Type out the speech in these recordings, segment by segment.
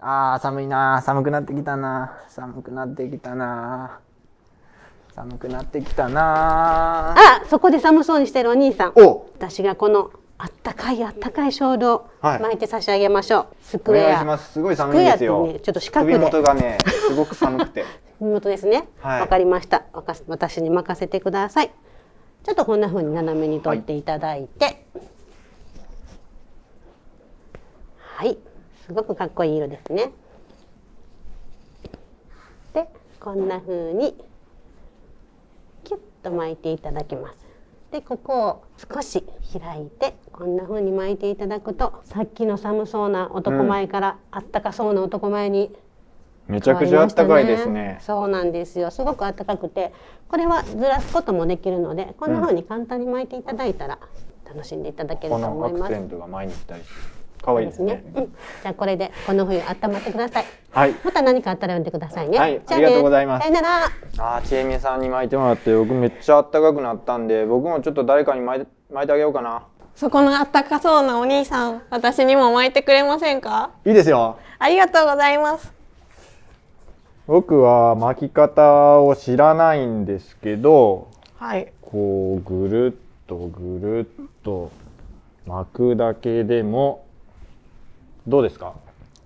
あー、寒いな寒くなってきたな寒くなってきたな寒くなってきたなあ、そこで寒そうにしてるお兄さん。私がこのあったかいあったかいショールを巻いて差し上げましょう。はい、スクエア。す。すごい寒いですよ。ね、ちょっと四角で。首元がね、すごく寒くて。首元ですね。わ、はい、かりました。私に任せてください。ちょっとこんな風に斜めに取っていただいて。はい、はいすごくかっこいい色ですね。でこんな風にキュッと巻いていただきます。でここを少し開いてこんな風に巻いていただくとさっきの寒そうな男前から、うん、あったかそうな男前に、ね、めちゃくちゃあったかいですねそうなんですよすごくあったかくてこれはずらすこともできるのでこんな風に簡単に巻いていただいたら楽しんでいただけると思います、うん、このアクセントが前に行ったり可愛いですね。うん、じゃあこれでこの冬温まってください。はい。また何かあったら呼んでくださいね。はい。ありがとうございます。さよなら。ああ、ちえみさんに巻いてもらって僕めっちゃ暖かくなったんで、僕もちょっと誰かに巻いて、巻いてあげようかな。そこの暖かそうなお兄さん、私にも巻いてくれませんか？いいですよ。ありがとうございます。僕は巻き方を知らないんですけど、はい。こうぐるっとぐるっと巻くだけでも。どうですか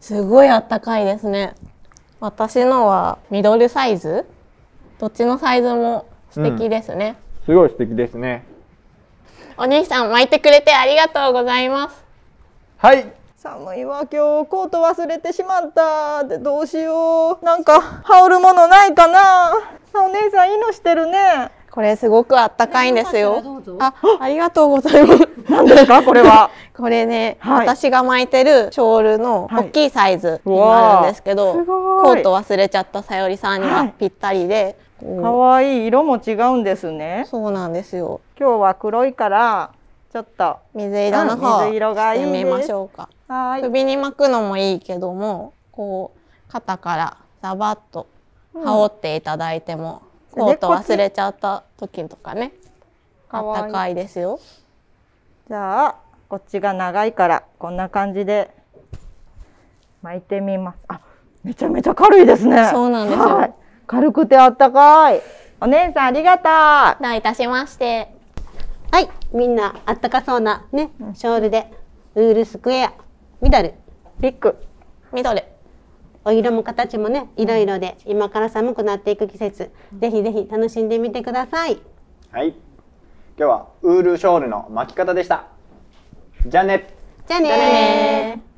すごいあったかいですね私のはミドルサイズどっちのサイズも素敵ですね、うん、すごい素敵ですねお兄さん巻いてくれてありがとうございますはい寒いわ今日コート忘れてしまったどうしようなんか羽織るものないかなお姉さんいいのしてるねこれすごくあったかいんですよ。あ、ありがとうございます。何ですかこれは。これね、はい、私が巻いてるショールの大きいサイズになるんですけど、はい、コート忘れちゃったさよりさんにはぴったりで。可、愛、い、いい色も違うんですね。そうなんですよ。今日は黒いからちょっと水色の方、水色がいいでましょうか。首に巻くのもいいけども、こう肩からザバッと羽織っていただいても。うんコート忘れちゃった時とかねあったかいですよじゃあこっちが長いからこんな感じで巻いてみますあめちゃめちゃ軽いですねそうなんですよ、はい、軽くてあったかいお姉さんありがとうどういたしましてはいみんなあったかそうなねショールでウールスクエアミドルビッグミドルお色も形もねいろいろで、今から寒くなっていく季節、ぜひぜひ楽しんでみてくださいはい今日はウールショールの巻き方でしたじゃあねじゃあね